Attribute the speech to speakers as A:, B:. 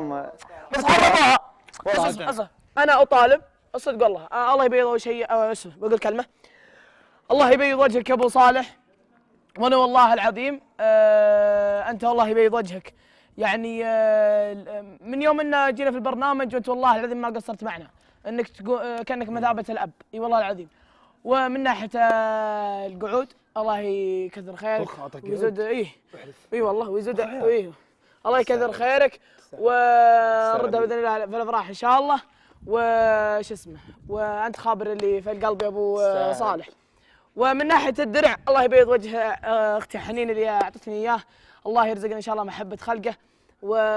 A: بس
B: انا اطالب صدق والله الله يبيض اول شيء اسف بقول كلمه الله يبيض وجهك يا ابو صالح وانا والله العظيم آه انت والله يبيض وجهك يعني آه من يوم ان جينا في البرنامج وانت والله العظيم ما قصرت معنا انك كانك مثابه الاب اي والله العظيم ومن ناحيه القعود الله يكثر خيرك ويزود اي اي والله ويزود اي الله يكثر خيرك وردها باذن الله في الافراح ان شاء الله وش اسمه وانت خابر اللي في القلب يا ابو صالح ومن ناحيه الدرع الله يبيض وجه آه، اختي حنين اللي اعطتني اياه الله يرزقنا ان شاء الله محبه خلقه و